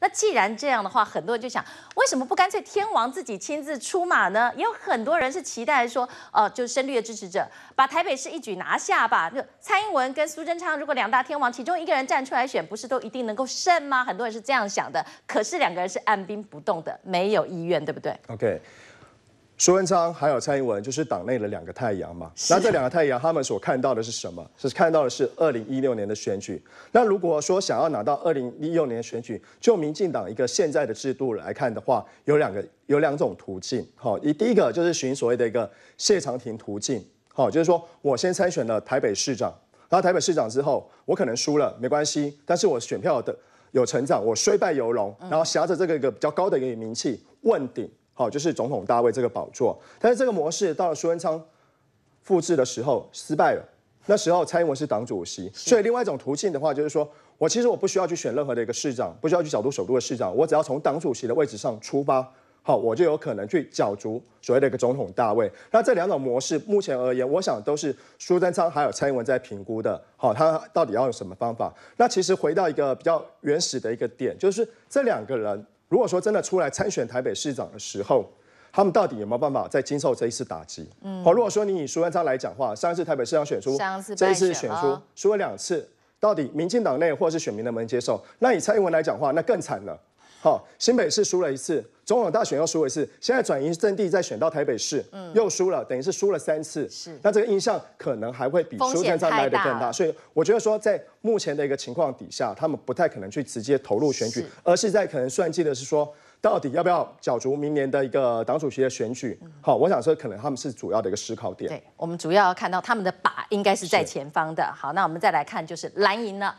那既然这样的话，很多人就想，为什么不干脆天王自己亲自出马呢？也有很多人是期待说，呃，就是绿的支持者，把台北市一举拿下吧。就蔡英文跟苏贞昌，如果两大天王其中一个人站出来选，不是都一定能够胜吗？很多人是这样想的。可是两个人是按兵不动的，没有意愿，对不对？OK。苏文昌还有蔡英文就是党内的两个太阳嘛。那这两个太阳，他们所看到的是什么？是看到的是二零一六年的选举。那如果说想要拿到二零一六年选举，就民进党一个现在的制度来看的话，有两个有两种途径。好，一第一个就是寻所谓的一个谢长廷途径。好，就是说我先参选了台北市长，然后台北市长之后我可能输了没关系，但是我选票的有成长，我虽败犹荣，然后挟着这个一个比较高的一个名气问鼎。好，就是总统大位这个宝座，但是这个模式到了苏贞昌复制的时候失败了。那时候蔡英文是党主席，所以另外一种途径的话，就是说我其实我不需要去选任何的一个市长，不需要去角逐首都的市长，我只要从党主席的位置上出发，好，我就有可能去角逐所谓的一个总统大位。那这两种模式目前而言，我想都是苏贞昌还有蔡英文在评估的。好，他到底要用什么方法？那其实回到一个比较原始的一个点，就是这两个人。如果说真的出来参选台北市长的时候，他们到底有没有办法再经受这一次打击？嗯，好，如果说你以苏万昌来讲话，上一次台北市长选出，这一次选出输了两次，到底民进党内或是选民能不能接受？那以蔡英文来讲话，那更惨了。好，新北市输了一次，总统大选又输一次，现在转移阵地再选到台北市，嗯，又输了，等于是输了三次。是，那这个印象可能还会比输分差来的更大，所以我觉得说，在目前的一个情况底下，他们不太可能去直接投入选举，而是在可能算计的是说，到底要不要角逐明年的一个党主席的选举。好，我想说，可能他们是主要的一个思考点。对我们主要看到他们的靶应该是在前方的。好，那我们再来看就是蓝营了。